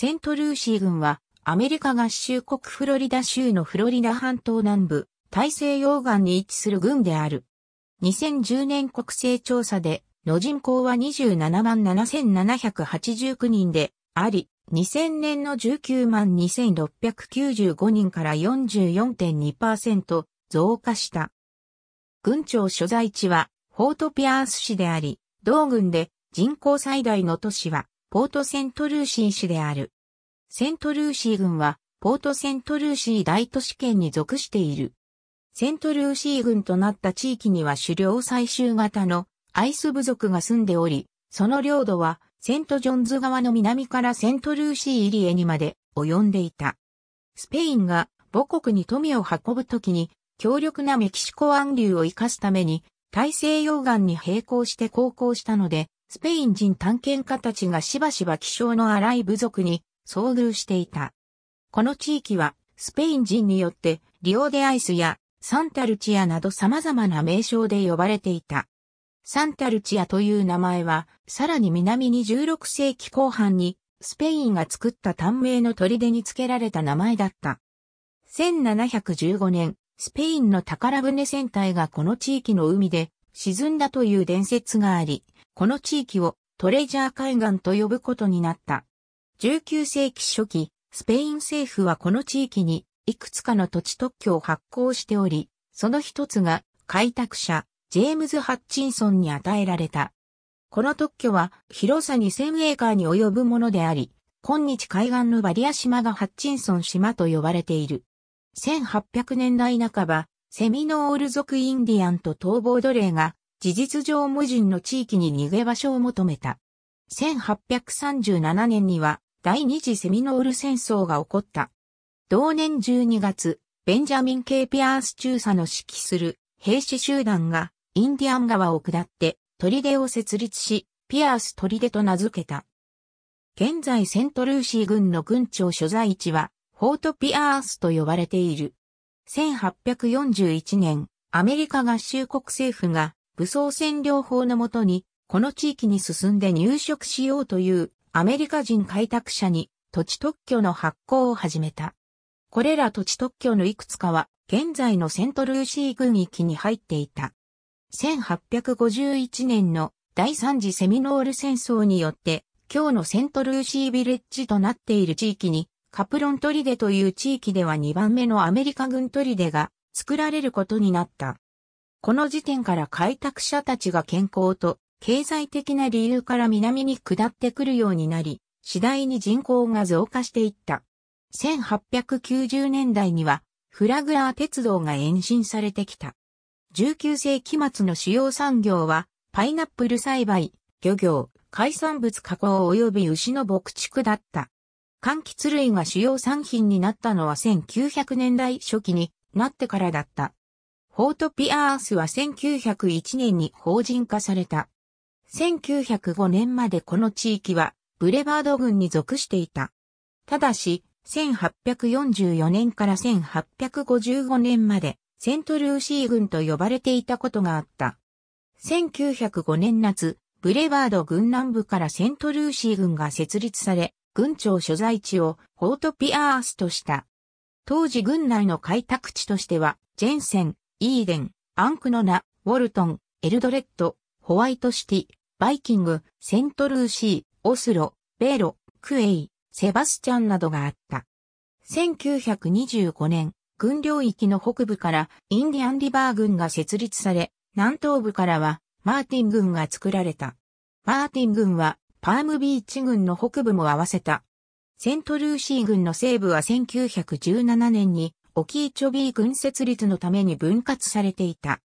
セントルーシー軍は、アメリカ合衆国フロリダ州のフロリダ半島南部、大西洋岸に位置する軍である。2010年国勢調査で、の人口は27万7789人であり、2000年の19万2695人から44.2%増加した。軍庁所在地は、ポートピアース市であり、同軍で人口最大の都市は、ポートセントルーシー市である。セントルーシー郡は、ポートセントルーシー大都市圏に属している。セントルーシー郡となった地域には狩猟採集型のアイス部族が住んでおり、その領土はセントジョンズ川の南からセントルーシー入江にまで及んでいた。スペインが母国に富を運ぶときに強力なメキシコ湾流を生かすために大西洋岸に並行して航行したので、スペイン人探検家たちがしばしば気象の荒い部族に遭遇していた。この地域はスペイン人によってリオデアイスやサンタルチアなど様々な名称で呼ばれていた。サンタルチアという名前は、さらに南に16世紀後半に、スペインが作った短命の砦に付けられた名前だった。1715年、スペインの宝船船体がこの地域の海で沈んだという伝説があり、この地域をトレジャー海岸と呼ぶことになった。19世紀初期、スペイン政府はこの地域にいくつかの土地特許を発行しており、その一つが開拓者、ジェームズ・ハッチンソンに与えられた。この特許は広さ2000エーカーに及ぶものであり、今日海岸のバリア島がハッチンソン島と呼ばれている。1800年代半ば、セミノール族インディアンと逃亡奴隷が事実上無人の地域に逃げ場所を求めた。1837年には第二次セミノール戦争が起こった。同年12月、ベンジャミン・ケイ・ピアース中佐の指揮する兵士集団がインディアン川を下って砦を設立し、ピアース砦と名付けた。現在セントルーシー軍の軍庁所在地は、フォート・ピアースと呼ばれている。1841年、アメリカ合衆国政府が武装占領法のもとに、この地域に進んで入植しようというアメリカ人開拓者に土地特許の発行を始めた。これら土地特許のいくつかは、現在のセントルーシー軍域に入っていた。1851年の第三次セミノール戦争によって、今日のセントルーシービレッジとなっている地域に、カプロントリデという地域では2番目のアメリカ軍トリデが作られることになった。この時点から開拓者たちが健康と経済的な理由から南に下ってくるようになり、次第に人口が増加していった。1890年代には、フラグラー鉄道が延伸されてきた。19世紀末の主要産業は、パイナップル栽培、漁業、海産物加工及び牛の牧畜だった。柑橘類が主要産品になったのは1900年代初期になってからだった。フォートピアースは1901年に法人化された。1905年までこの地域はブレバード軍に属していた。ただし、1844年から1855年までセントルーシー軍と呼ばれていたことがあった。1905年夏、ブレバード軍南部からセントルーシー軍が設立され、軍庁所在地をフォートピアースとした。当時軍内の開拓地としては、ジェンセン、イーデン、アンクノナ、ウォルトン、エルドレッド、ホワイトシティ、バイキング、セントルーシー、オスロ、ベーロ、クエイ、セバスチャンなどがあった。1925年、軍領域の北部からインディアンリバー軍が設立され、南東部からはマーティン軍が作られた。マーティン軍はパームビーチ軍の北部も合わせた。セントルーシー軍の西部は1917年にオキーチョビー軍設立のために分割されていた。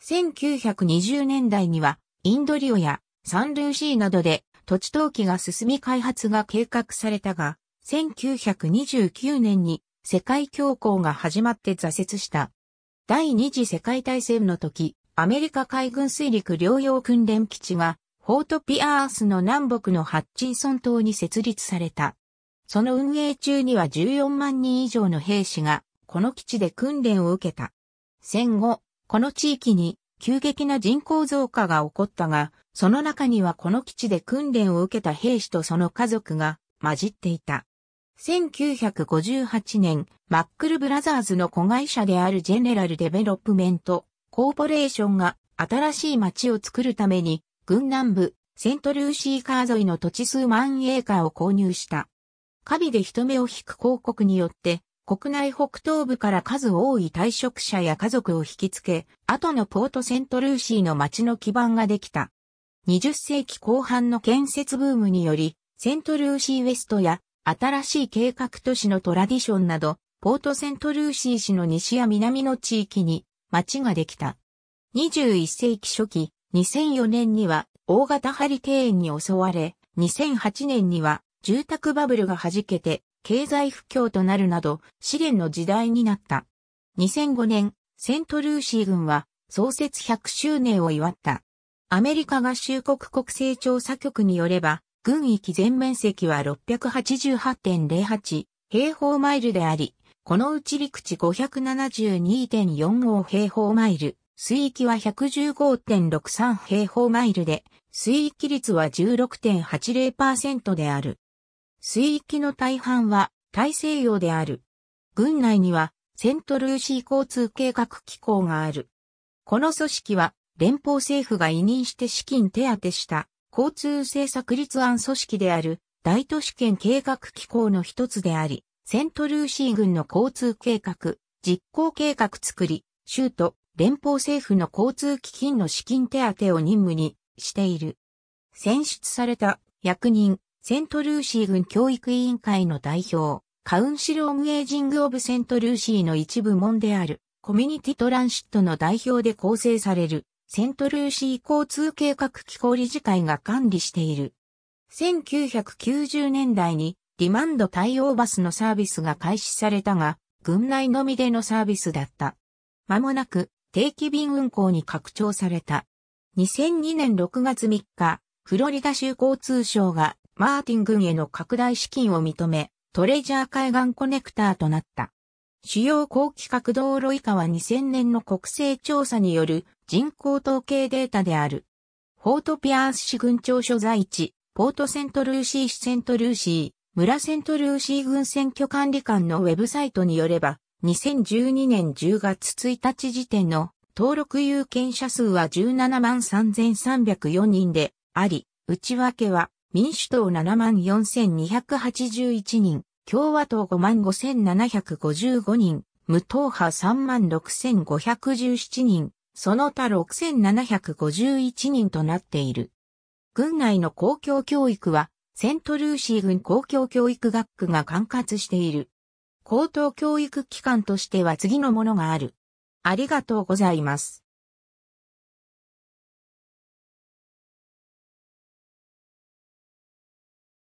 1920年代にはインドリオやサンルーシーなどで土地登記が進み開発が計画されたが、1929年に世界恐慌が始まって挫折した。第二次世界大戦の時、アメリカ海軍水陸両用訓練基地が、フォートピアースの南北のハッチンソン島に設立された。その運営中には14万人以上の兵士が、この基地で訓練を受けた。戦後、この地域に急激な人口増加が起こったが、その中にはこの基地で訓練を受けた兵士とその家族が混じっていた。1958年、マックルブラザーズの子会社であるジェネラルデベロップメントコーポレーションが新しい町を作るために、軍南部、セントルーシーカー沿いの土地数万エーカーを購入した。カビで人目を引く広告によって、国内北東部から数多い退職者や家族を引きつけ、後のポートセントルーシーの町の基盤ができた。20世紀後半の建設ブームにより、セントルーシーウェストや新しい計画都市のトラディションなど、ポートセントルーシー市の西や南の地域に町ができた。21世紀初期、2004年には大型ハリケーンに襲われ、2008年には住宅バブルが弾けて経済不況となるなど試練の時代になった。2005年、セントルーシー軍は創設100周年を祝った。アメリカ合衆国国勢調査局によれば、軍域全面積は688.08平方マイルであり、このうち陸地572.45平方マイル、水域は115.63平方マイルで、水域率は16.80%である。水域の大半は大西洋である。軍内にはセントルーシー交通計画機構がある。この組織は連邦政府が委任して資金手当した交通政策立案組織である大都市圏計画機構の一つであり、セントルーシー軍の交通計画、実行計画作り、州都、連邦政府の交通基金の資金手当を任務にしている。選出された役人、セントルーシー軍教育委員会の代表、カウンシルオムエイジングオブセントルーシーの一部門である、コミュニティトランシットの代表で構成される、セントルーシー交通計画機構理事会が管理している。1990年代にリマンド対応バスのサービスが開始されたが、軍内のみでのサービスだった。まもなく定期便運行に拡張された。2002年6月3日、フロリダ州交通省がマーティン軍への拡大資金を認め、トレジャー海岸コネクターとなった。主要高規格道路以下は2000年の国勢調査による人口統計データである。フォートピアース市郡庁所在地、ポートセントルーシー市セントルーシー、村セントルーシー郡選挙管理官のウェブサイトによれば、2012年10月1日時点の登録有権者数は17万3304人であり、内訳は民主党7万4281人、共和党55,755人、無党派36,517人、その他6,751人となっている。軍内の公共教育は、セントルーシー軍公共教育学区が管轄している。高等教育機関としては次のものがある。ありがとうございます。